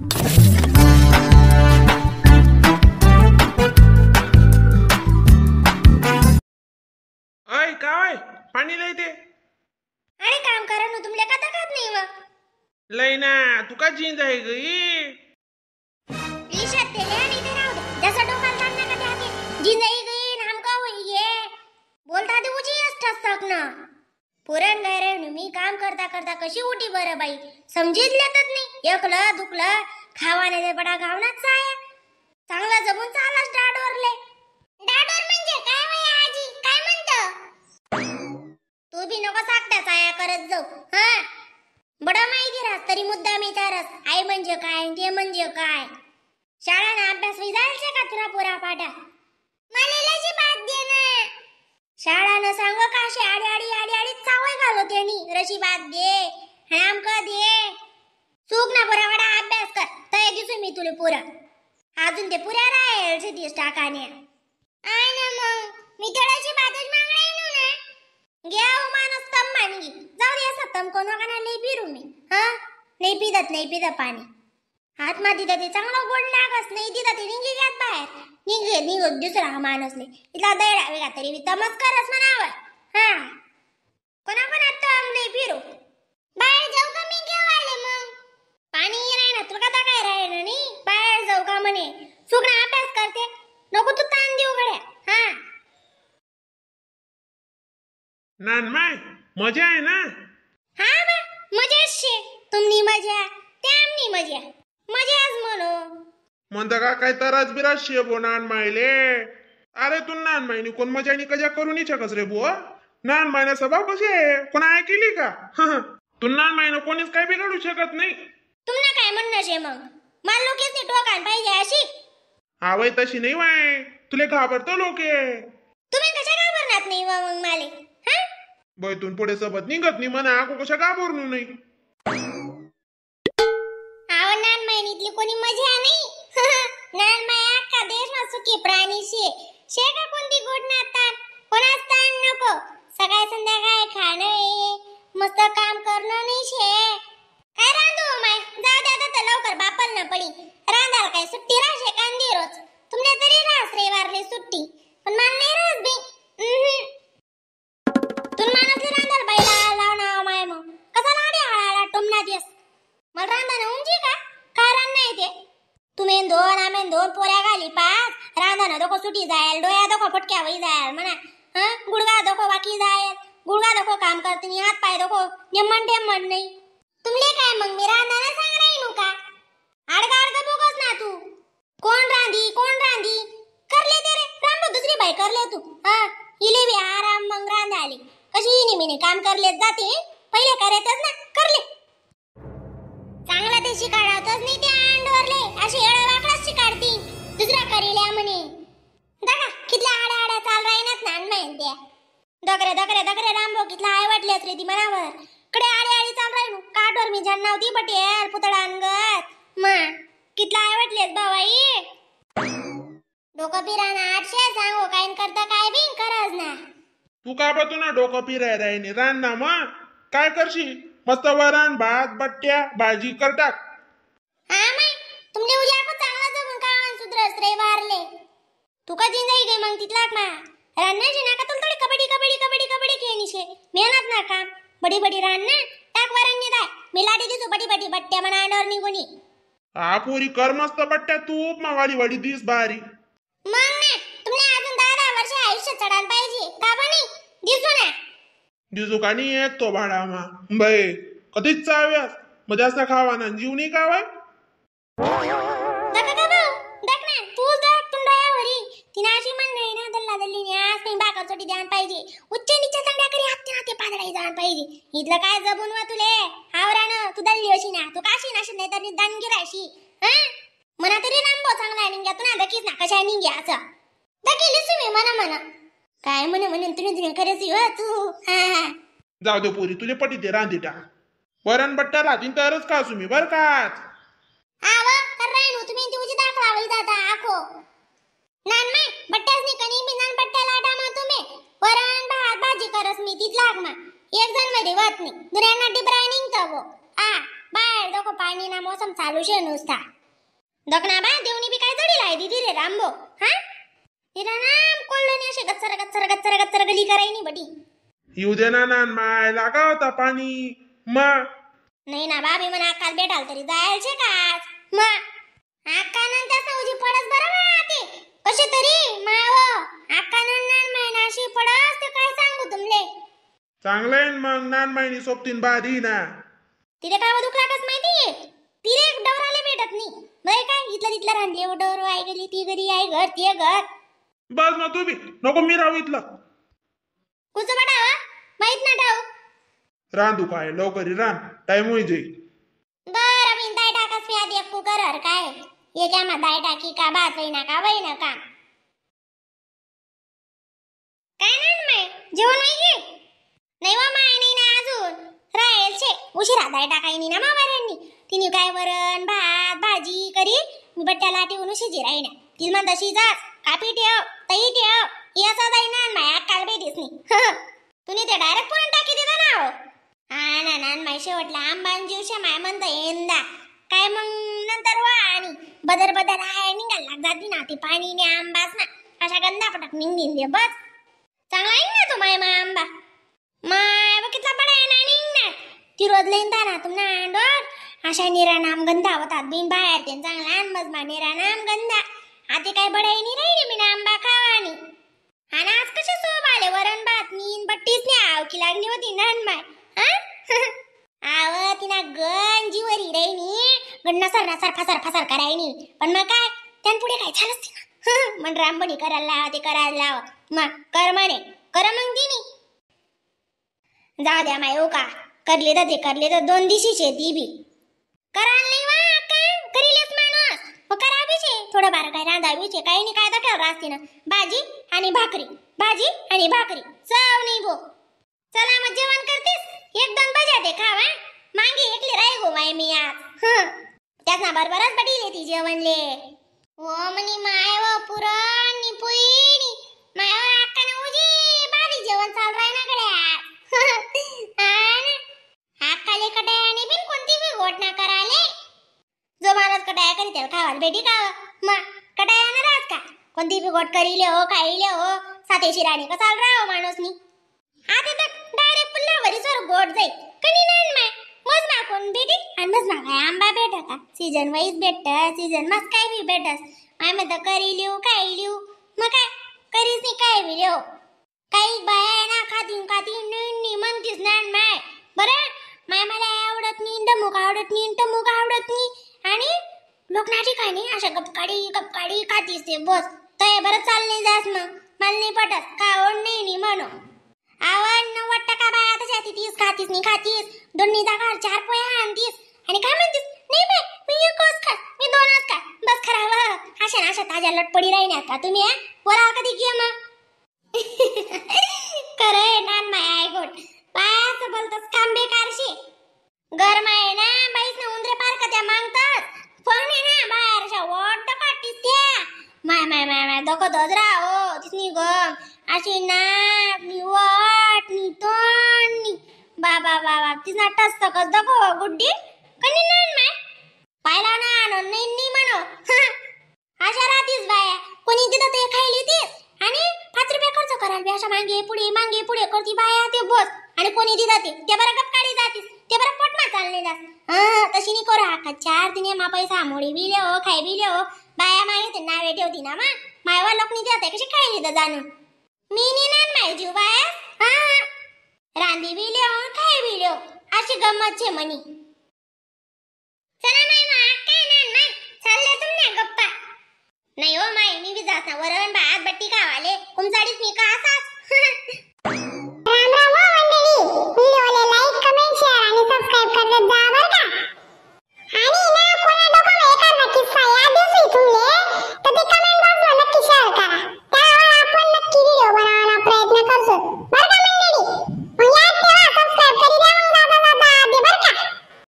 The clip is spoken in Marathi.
अय काय पाणी लय ते अरे काम करा ना तुमल्या नाही व लय ना तू का जिंद आहे गई मी काम करता करता कशी उठी बरं बाई समजितल्यातच नाही एकलं दुखलं खावाने ते बडा गावनाच आहे चांगला जमून चालाच डाडवरले डाडवर म्हणजे काय बाई आजी काय म्हणत तू भी नको साकटा साया करत जाऊ हा बडा माहिती राहत तरी मुद्दा मी तारस आई म्हणजे काय ते म्हणजे काय शाळा ना अभ्यास विजायचे का तुला पुरा पाटा मला बात दे ना शाळानं सांग का अशी आडी आडी आडी आडी कशी बात दे हम का दे चूक ना पुरा वडा अभ्यास कर तय दिसू मी तुले पुरा अजून ते पुऱ्या राहील टाका टाकाने आय ना मग मी थोडीशी बातच मागणार न ना घ्या हो मानस तम मानगी जाऊ दे सतम कोण का नाही पिरू मी हा नाही पिदत नाही पिदत पाणी हात मा दिदा ते चांगला गोड लागस नाही दिदा ते निघे घ्यात बाहेर निघे निघ दुसरा हा माणूस नाही इथला दयडावे का तरी मी तमच करस मनावर हा कोणा पण आता आमने फिरो बाहेर जाऊ का मी घेऊ आले मग पाणी राहणार तुला कदा काय राहणार नाही बाहेर जाऊ का म्हणे सुगडा अभ्यास करते नको तू ताण देऊ गड्या हा नान माय मजा आहे ना हा बा मजा शे तुमनी मजा त्यामनी मजा मजाच म्हणो म्हणता का काय तराज बिराज शे बो नान मायले अरे तू नान कोण कोण मजानी कजा करू नाही शकस रे बुवा लहान मायना स्वभाव कशी आहे कोणा ऐकली का तू लहान मायनं कोणीच काय बिघडू शकत नाही तुम्हाला काय म्हणणं मग मान लोकेच नेटवर्क पाहिजे अशी आवय तशी नाही वाय तुले घाबरतो लोके तुम्ही कशा घाबरणार नाही वा मग माले हा बैतून पुढे सोबत निघत नाही म्हणा आको कशा घाबरणू नाही आवडणार मायन इतली कोणी मजा नाही नान माया का देश मसुकी प्राणी शे शे का कोणती गुड नातात कोणास ताण नको सकाळ संध्याकाळ खाणं हे मस्त काम करणं नाही शे काय रांधू हो माय जा दे आता लवकर बापल ना पडी रांधाल काय सुट्टी राहशे कांदी रोज तुमने तरी रास वारले सुट्टी पण मान नाही रास बी तू मानसले रांधाल बाईला लाव ना हो माय मग कसा लाडी हळाला टोमना दिस मला रांधा ना का काय रांधणं येते तुम्ही दोन आम्ही दोन पोऱ्या घाली पाच रांधा ना सुट्टी सुटी जायल डोळ्या दोघं फटक्या वही जायल म्हणा हा गुडगा देखो बाकी जाय गुडगा देखो काम करते हात पाय दोघं नेमन ठेमन नाही तुमले काय मग मी रांधाना सांग रही नु का आडगा आडगा बोगस ना तू कोण रांधी कोण रांधी करले ते रे राम दुसरी बाई करले तू हां इले बी आराम मग रांधाले कशी इनी मिनी काम करले जाते पहिले करतच ना करले चांगला ते काढावतच नाही ते अंडवरले अशी एडा वाकडाच शिकाडती दुसरा करिल्या म्हणे राहीन त्या दगरे दगरे दगरे रामभाऊ कितला आय वाटले रे ती मनावर कडे आळी आळी चाल राहील काटवर मी झन्नाव ती पटेल पुतळा अंगत मा कितला हाय वाटल्यास बावाई डोकं ना आठशे सांगो काय करता काय बी करज ना तू का ना तुला डोकं पिराय राहिनी रान ना मा काय करशी मस्त वरण भात बट्ट्या भाजी कर टाक हा माय तुमने उद्या चांगला जमून काय सुधरस रे वारले तू का जिंदाई गई मग तिथला मा રાનના જેના કતલ कबड्डी कबड्डी कबड्डी કબડ્ડી કબડ્ડી मेहनत ना મહેનત बड़ी बडी બડી બડી રાનના टाकवारांनी दाय मी लाडी दिसू बडी बडी बट्ट्या म्हणा आणवर निघूनी हा पोरी कर मस्त बट्ट्या तू मावाली वाडी दिस बारी मग ना तुमने अजून दहा दहा वर्ष आयुष्य चढ़ान पाहिजे का बनी दिसू ना दिसू का नाही एक तो भाडा मा बय कधीच चाव्यास मध्ये असा खावा ना जीव नाही कावा देख ना तू देख तिने अशी ना दल्ला न्यास आज बाका चोटी द्यान पाहिजे उच्च नीचे संध्याकाळी हत्ती हाते पादळाई जाण पाहिजे इथलं काय जबून वा तुले हावरानं तू दल्ली अशी ना तू काशी नाशी नाही तर निदान गिरायशी मना तरी नांबो चांगला निघ्या तू ना दकीच ना कशा निघ्या असं दकीलीस तुम्ही मना मना काय म्हणे म्हणून तुम्ही तुम्ही खरंच हो तू हा हा जाऊ दे पोरी तुझे पटी दे रांदीटा वरण बट्टा राहतीन तरच का तुम्ही बरं काच तर कर नू तुम्ही तुझी दाखवावी दादा आखो नानमाय नी कणी मी नान बट्ट्याला आटा मातो मे भात भाजी करस मी तीत लाग मा एक जनवरी वातनी दुऱ्याना डिबराय निघतो आ बाहेर पाणी ना मौसम चालू शे नुसता दकना बा देवनी भी काय जडी लाय दीदी रे रामबो हा तिरा नाम ने असे गच्चर गच्चर गच्चर गच्चर गली करायनी बडी येऊ दे नान माय लागा होता पाणी मा नाही ना बाबी मन आकाल बेटाल तरी जायचे का मा आका नंतर सौजी पडस बरोबर ते कसे तरी माव आका नन्नान महिनाशी पडस ते काय सांगू तुमले चांगलं मग नान माहिनी सोबतीन बाद ना तिथे काय वधू माहिती माहितीये तिले एक डवराले भेटत नाही बरे काय इथलं तिथलं रांधले डवर आई गेली ती घरी आई घर ते घर बस मग तू नको मी राहू इथलं कुचं बटावा माहित ना डाव रांधू काय लवकर रान टाइम होई जाईल बरं मी काय टाकास मी आधी एक कुकर हर काय એજામાં દાય टाकी का બાત વૈના કા વૈના ना काय नाही माय जेवण नाही नाही वा माय नाही ना अजून राहील छे उशिरा दाय टाकायनी नी ना मावाऱ्यांनी तिने काय वरण भात भाजी करी मी बट्ट्याला ठेवून शिजी राही ना तिला म्हणता शिजाच कापी ठेव तई ठेव याचा जाई ना माया काल भेटीस नाही तुम्ही ते डायरेक्ट पुरण टाकी देता ना हो हा ना ना माय शेवटला आंबान जीवशे माय म्हणता यंदा काय मग नंतर वा आणि बदर बदर आहे निघायला जाते जाती ना ते पाणी ने आंबास ना अशा गंदा पटक निघून दे बस चांगला आहे ना तो माय मा आंबा माय बघितला आहे ना निघणार ती रोज लेंदा ना ना अंडोर अशा निरा नाम गंधा होतात बिन बाहेर ते चांगला आंबाच मा निरा नाम गंधा आधी काय बडाई नाही राहिली मी आंबा खावा आणि आज कशा सोब आले वरण भात मीन बट्टीच नाही आवकी लागली होती नान माय हा पण नसर नसर फसर फसर करायनी पण मग काय त्यान पुढे काय असते ना मन रामबणी करायला लावा ते करायला लावा मग कर म्हणे कर मग दिनी जाऊ द्या माय हो का करले तर ते करले तर दोन दिशीचे ती बी करायला नाही वा का करीलच माणूस मग करावीचे थोडं बारकाय काय रांधावीचे काही नाही काय तर असते ना भाजी आणि भाकरी भाजी आणि भाकरी चव नाही बो चला मग जेवण करतेस एक दोन बजा दे खावा मागे एकली राय गो माय मी आज हं त्याच ना बरोबरच बटीले ती जेवणले ओ हो मनी माय व पुरानी नि पोईनी माय व अक्का उजी बारी जेवण चाल राय ना गड्या अक्काले कडे आणि बिन कोणती बी गोट ना कराले जो माणूस कटाया करी त्याला खावाल बेटी का मा कटाया ना राज का कोणती बी गोट करीले हो खाईले हो सातेशी रानी का चाल राव माणूसनी आता तर डायरेक्ट पुन्हा सर गोट जाई कणी नाही माय ना कोण भेटी आणि ना काय आंबा भेटत का सीजन वाईज भेटत सीजन मग काय बी भेटस माय म्हणत करी लिहू काय लिहू मग काय करी नाही काय बी लिहू काही बाया ना खातीन नि म्हणतीस ना माय बरं माय मला आवडत नाही डमुक आवडत नाही टमुक आवडत नाही आणि लोकनाची खाणी अशा गपकाडी गपकाडी खातीस ते बस तय बरं चालले जास मग मला नाही पटत काय आवड नाही म्हणून आवड नव्वद टक्का बाया तशा तीस खातीस नाही खातीस दोन्ही जागा चार चार पोया आणतीस आणि काय म्हणतीस नाही बाई मी एकच खा मी दोनच खा बस खराब अशा अशा ताज्या लटपडी राही का तुम्ही बोला कधी घे मग करे नान माय आय गोट पायाच बोलतस काम बेकारशी गरम आहे ना बाईस ना उंदरे पार त्या मागतात फोन आहे ना बाहेर अशा पाटीस त्या माय माय माय माय दोघं दोजरा हो तिसनी गम अशी ना निवड वा वा वा तिचा टस्त कसं गो गुड्डी कनी नाही माय पायला ना आणून नाही नाही म्हणो अशा राहतीस बाया कोणी तिथं ते खायली तीस आणि पाच रुपये खर्च कराल बी मांगे मागे मांगे मागे पुढे करती बाया ते बस आणि कोणी दिलं ते ते बरं गप काढी जातीस ते बरं पोटमा चालले जास हा तशी नाही करू आका चार दिने मा पैसा मोडी बिले हो खाय बिले हो बाया मागे ते नावे ठेवती ना मा मायवा लोक नाही देत कशी खायली तर जाणून मनी चला माय मा काय ना ना चालले तुमने गप्पा नाही हो माय मी बी जात ना वरण भात बट्टी खावाले कुमचाडीच मी का असाच